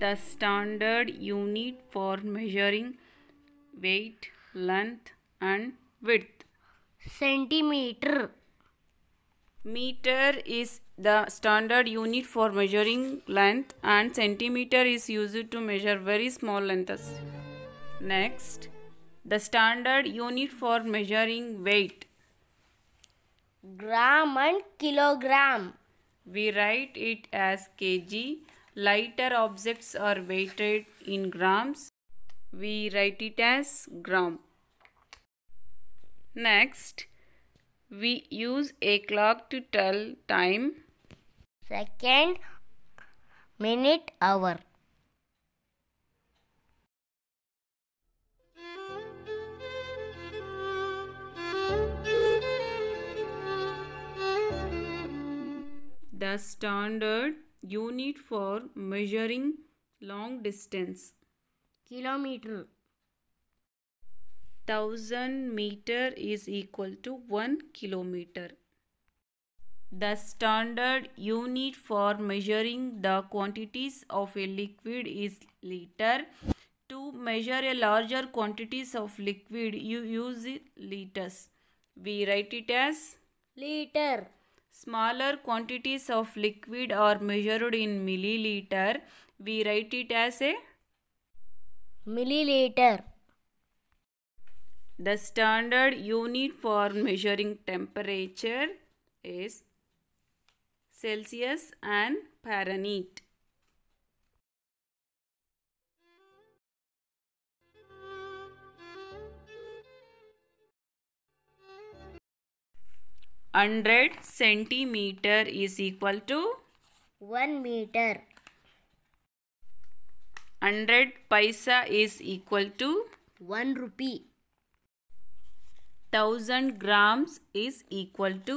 the standard unit for measuring weight, length and width? Centimeter. Meter is the standard unit for measuring length and centimeter is used to measure very small lengths. Next, the standard unit for measuring weight. Gram and kilogram. We write it as kg Lighter objects are weighted in grams. We write it as gram. Next, we use a clock to tell time. Second, minute, hour. The standard unit for measuring long distance. Kilometer. 1000 meter is equal to 1 kilometer. The standard unit for measuring the quantities of a liquid is liter. To measure a larger quantities of liquid, you use liters. We write it as liter. Smaller quantities of liquid are measured in milliliter. We write it as a milliliter. The standard unit for measuring temperature is Celsius and Fahrenheit. 100 centimeter is equal to 1 meter. 100 paisa is equal to 1 rupee. 1000 grams is equal to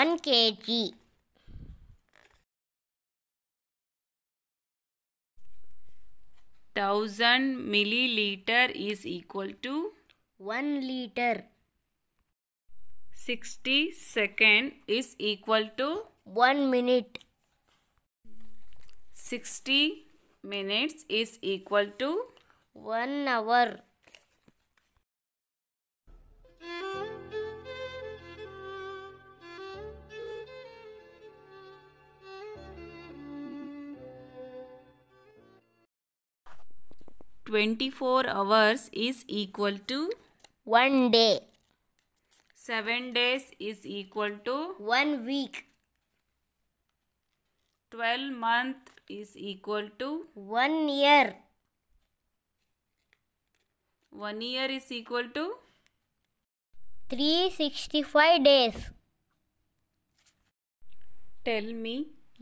1 kg. Thousand milliliter is equal to one liter. 60 second is equal to 1 minute. 60 minutes is equal to 1 hour. Twenty four hours is equal to one day. 7 days is equal to 1 week. 12 month is equal to 1 year. 1 year is equal to 365 days. Tell me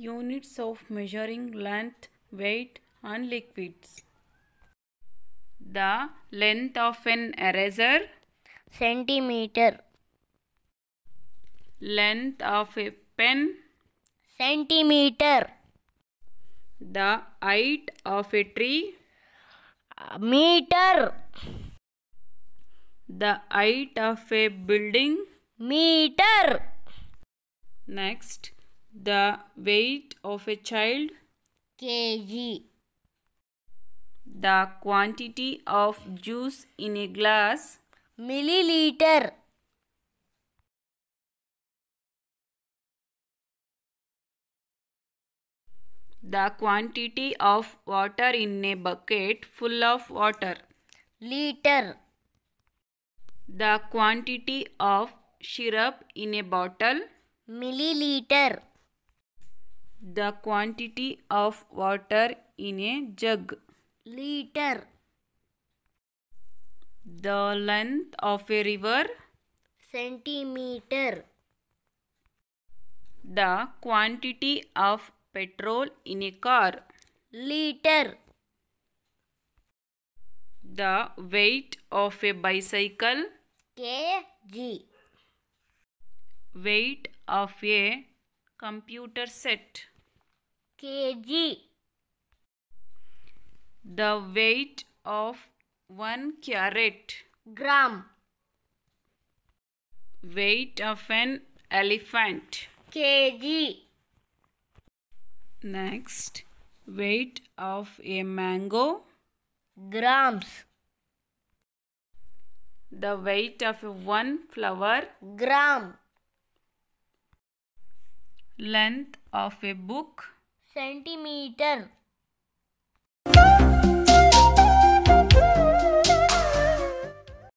units of measuring length, weight and liquids. The length of an eraser centimeter. Length of a pen. Centimeter. The height of a tree. meter. The height of a building. Meter. Next, the weight of a child. kg. The quantity of juice in a glass. Milliliter. The quantity of water in a bucket full of water. Liter. The quantity of syrup in a bottle. Milliliter. The quantity of water in a jug. Liter. The length of a river. Centimeter. The quantity of petrol in a car? Liter. The weight of a bicycle? kg. Weight of a computer set? kg. The weight of one carat? Gram. Weight of an elephant? kg. Next, weight of a mango. Grams. The weight of one flower. Gram. Length of a book. Centimeter.